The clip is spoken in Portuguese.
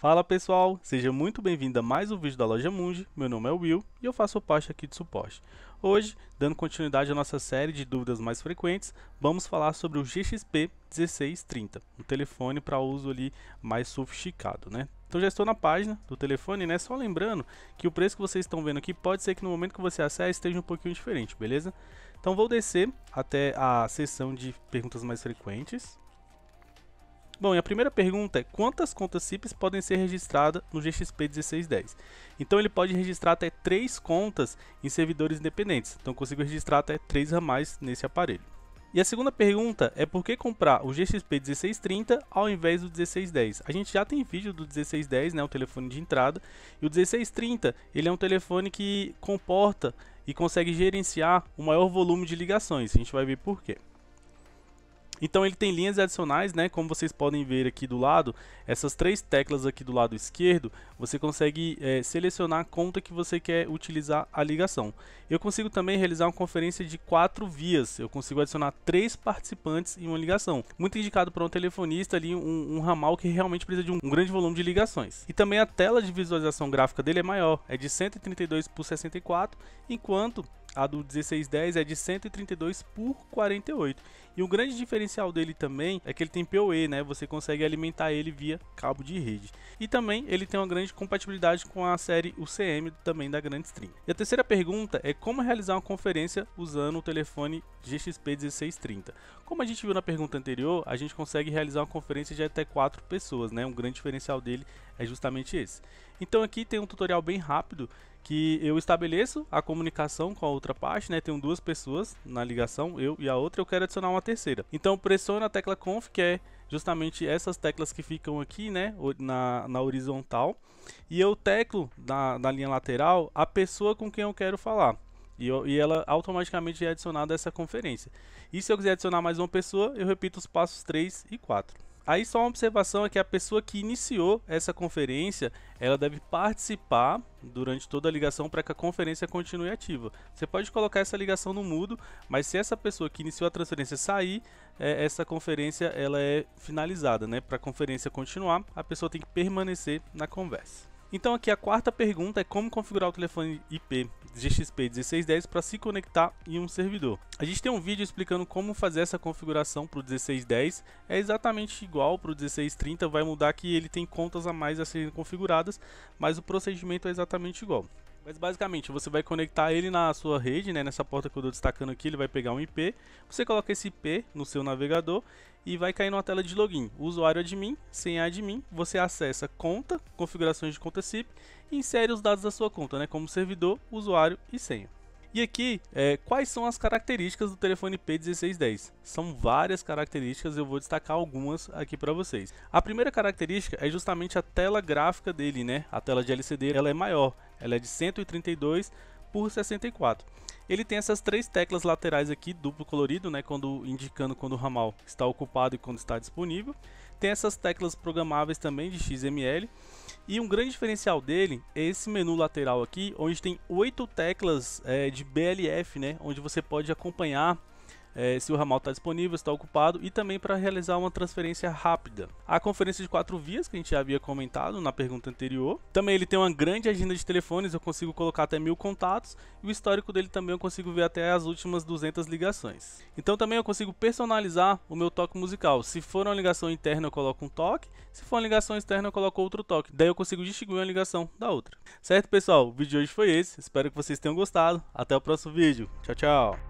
Fala pessoal, seja muito bem-vindo a mais um vídeo da Loja Mundi, meu nome é Will e eu faço parte aqui de suporte. Hoje, dando continuidade à nossa série de dúvidas mais frequentes, vamos falar sobre o GXP 1630, um telefone para uso ali mais sofisticado, né? Então já estou na página do telefone, né? Só lembrando que o preço que vocês estão vendo aqui pode ser que no momento que você acesse esteja um pouquinho diferente, beleza? Então vou descer até a seção de perguntas mais frequentes. Bom, e a primeira pergunta é quantas contas CIPs podem ser registradas no GXP 1610? Então ele pode registrar até três contas em servidores independentes, então consigo registrar até três ramais nesse aparelho. E a segunda pergunta é por que comprar o GXP 1630 ao invés do 1610? A gente já tem vídeo do 1610, né, o telefone de entrada, e o 1630 ele é um telefone que comporta e consegue gerenciar o maior volume de ligações, a gente vai ver por quê. Então ele tem linhas adicionais, né? Como vocês podem ver aqui do lado, essas três teclas aqui do lado esquerdo, você consegue é, selecionar a conta que você quer utilizar a ligação. Eu consigo também realizar uma conferência de quatro vias. Eu consigo adicionar três participantes em uma ligação. Muito indicado para um telefonista ali, um, um ramal que realmente precisa de um, um grande volume de ligações. E também a tela de visualização gráfica dele é maior, é de 132 por 64, enquanto a do 1610 é de 132 por 48. E o grande diferencial dele também é que ele tem PoE, né? Você consegue alimentar ele via cabo de rede. E também ele tem uma grande compatibilidade com a série UCM também da Grand Stream. E a terceira pergunta é como realizar uma conferência usando o telefone GXP 1630. Como a gente viu na pergunta anterior, a gente consegue realizar uma conferência de até 4 pessoas, né? Um grande diferencial dele é justamente esse. Então aqui tem um tutorial bem rápido que eu estabeleço a comunicação com a outra parte, né? Tenho duas pessoas na ligação, eu e a outra, eu quero adicionar uma terceira. Então pressiono a tecla conf, que é justamente essas teclas que ficam aqui, né, na, na horizontal, e eu teclo na, na linha lateral a pessoa com quem eu quero falar. E, eu, e ela automaticamente é adicionada a essa conferência. E se eu quiser adicionar mais uma pessoa, eu repito os passos 3 e 4. Aí só uma observação é que a pessoa que iniciou essa conferência, ela deve participar durante toda a ligação para que a conferência continue ativa. Você pode colocar essa ligação no mudo, mas se essa pessoa que iniciou a transferência sair, é, essa conferência ela é finalizada, né? Para a conferência continuar, a pessoa tem que permanecer na conversa. Então aqui a quarta pergunta é como configurar o telefone IP GXP1610 para se conectar em um servidor. A gente tem um vídeo explicando como fazer essa configuração para o 1610, é exatamente igual para o 1630, vai mudar que ele tem contas a mais a serem configuradas, mas o procedimento é exatamente igual. Mas basicamente, você vai conectar ele na sua rede, né, nessa porta que eu estou destacando aqui, ele vai pegar um IP, você coloca esse IP no seu navegador e vai cair numa tela de login. usuário admin, senha admin, você acessa conta, configurações de conta SIP e insere os dados da sua conta, né, como servidor, usuário e senha. E aqui, é, quais são as características do telefone P1610? São várias características, eu vou destacar algumas aqui para vocês. A primeira característica é justamente a tela gráfica dele, né? A tela de LCD ela é maior, ela é de 132 por 64. Ele tem essas três teclas laterais aqui, duplo colorido, né, quando indicando quando o ramal está ocupado e quando está disponível. Tem essas teclas programáveis também de XML. E um grande diferencial dele é esse menu lateral aqui, onde tem oito teclas é, de BLF, né, onde você pode acompanhar é, se o ramal está disponível, se está ocupado e também para realizar uma transferência rápida. A conferência de quatro vias que a gente já havia comentado na pergunta anterior. Também ele tem uma grande agenda de telefones, eu consigo colocar até mil contatos e o histórico dele também eu consigo ver até as últimas 200 ligações. Então também eu consigo personalizar o meu toque musical. Se for uma ligação interna eu coloco um toque, se for uma ligação externa eu coloco outro toque. Daí eu consigo distinguir uma ligação da outra. Certo pessoal, o vídeo de hoje foi esse, espero que vocês tenham gostado. Até o próximo vídeo, tchau tchau!